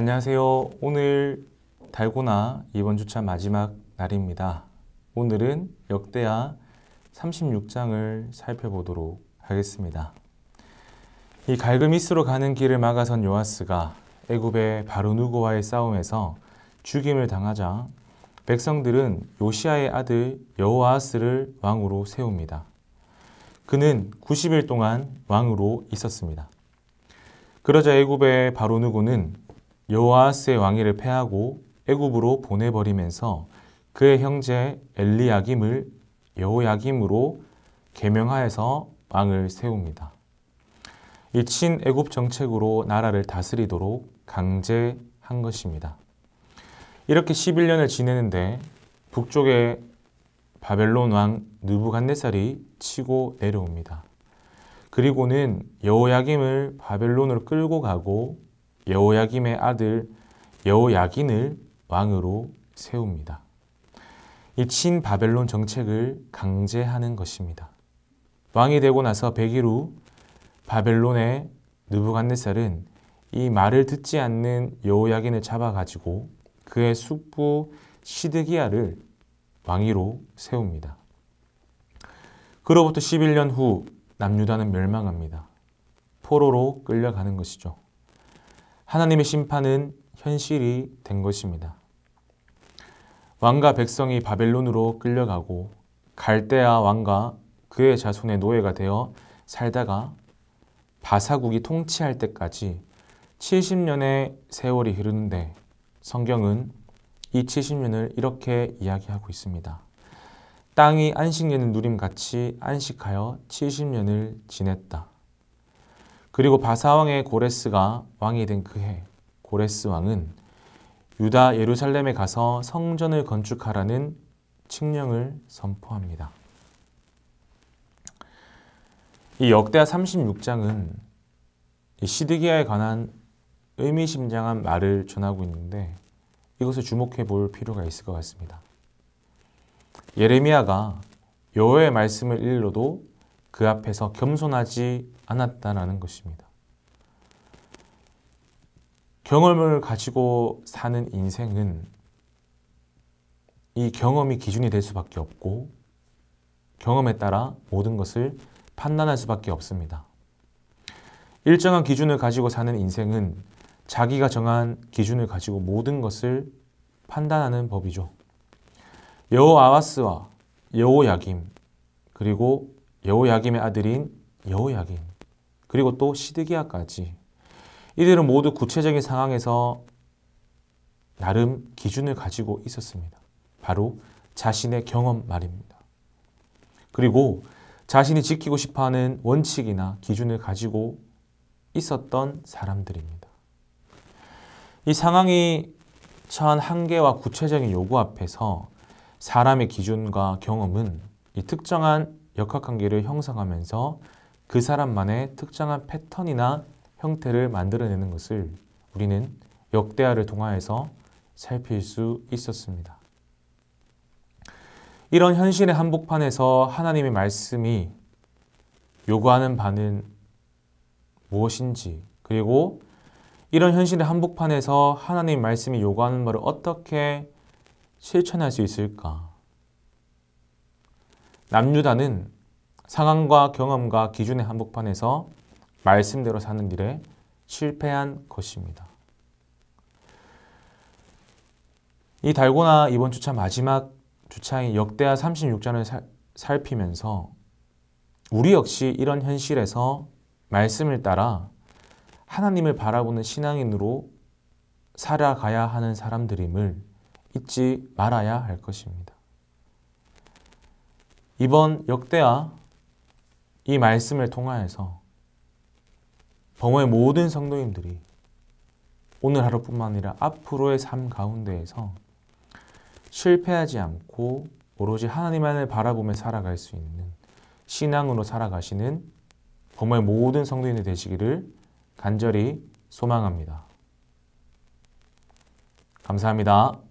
안녕하세요. 오늘 달고나 이번 주차 마지막 날입니다. 오늘은 역대하 36장을 살펴보도록 하겠습니다. 이 갈그미스로 가는 길을 막아선 요아스가 애굽의 바로누고와의 싸움에서 죽임을 당하자 백성들은 요시아의 아들 여호아스를 왕으로 세웁니다. 그는 90일 동안 왕으로 있었습니다. 그러자 애굽의 바로누고는 여호아스의 왕위를 패하고 애굽으로 보내버리면서 그의 형제 엘리야김을 여호야김으로 개명하여서 왕을 세웁니다. 이 친애굽 정책으로 나라를 다스리도록 강제한 것입니다. 이렇게 11년을 지내는데 북쪽에 바벨론 왕 느부갓네살이 치고 내려옵니다. 그리고는 여호야김을 바벨론으로 끌고 가고 여호야김의 아들 여호야긴을 왕으로 세웁니다. 이 친바벨론 정책을 강제하는 것입니다. 왕이 되고 나서 100일 후 바벨론의 느부갓네살은 이 말을 듣지 않는 여호야긴을 잡아가지고 그의 숙부 시드기야를 왕위로 세웁니다. 그로부터 11년 후 남유다는 멸망합니다. 포로로 끌려가는 것이죠. 하나님의 심판은 현실이 된 것입니다. 왕과 백성이 바벨론으로 끌려가고 갈대아 왕과 그의 자손의 노예가 되어 살다가 바사국이 통치할 때까지 70년의 세월이 흐르는데 성경은 이 70년을 이렇게 이야기하고 있습니다. 땅이 안식년을 누림같이 안식하여 70년을 지냈다. 그리고 바사왕의 고레스가 왕이 된 그해 고레스 왕은 유다 예루살렘에 가서 성전을 건축하라는 칙령을 선포합니다. 이 역대하 36장은 시드기야에 관한 의미심장한 말을 전하고 있는데 이것을 주목해 볼 필요가 있을 것 같습니다. 예레미야가 여호의 말씀을 일러도 그 앞에서 겸손하지 않았다라는 것입니다. 경험을 가지고 사는 인생은 이 경험이 기준이 될 수밖에 없고 경험에 따라 모든 것을 판단할 수밖에 없습니다. 일정한 기준을 가지고 사는 인생은 자기가 정한 기준을 가지고 모든 것을 판단하는 법이죠. 여호아하스와 여호야김 그리고 여호야김의 아들인 여호야김 그리고 또 시드기야까지 이들은 모두 구체적인 상황에서 나름 기준을 가지고 있었습니다. 바로 자신의 경험 말입니다. 그리고 자신이 지키고 싶어하는 원칙이나 기준을 가지고 있었던 사람들입니다. 이 상황이 처한 한계와 구체적인 요구 앞에서 사람의 기준과 경험은 이 특정한 역학관계를 형성하면서 그 사람만의 특정한 패턴이나 형태를 만들어내는 것을 우리는 역대화를 통하여서 살필 수 있었습니다. 이런 현실의 한복판에서 하나님의 말씀이 요구하는 바는 무엇인지 그리고 이런 현실의 한복판에서 하나님의 말씀이 요구하는 바를 어떻게 실천할 수 있을까 남유다는 상황과 경험과 기준의 한복판에서 말씀대로 사는 일에 실패한 것입니다. 이 달고나 이번 주차 마지막 주차인 역대하 36장을 살, 살피면서 우리 역시 이런 현실에서 말씀을 따라 하나님을 바라보는 신앙인으로 살아가야 하는 사람들임을 잊지 말아야 할 것입니다. 이번 역대하 이 말씀을 통하여서 범호의 모든 성도님들이 오늘 하루뿐만 아니라 앞으로의 삶 가운데에서 실패하지 않고 오로지 하나님만을 바라보며 살아갈 수 있는 신앙으로 살아가시는 범호의 모든 성도인이 되시기를 간절히 소망합니다. 감사합니다.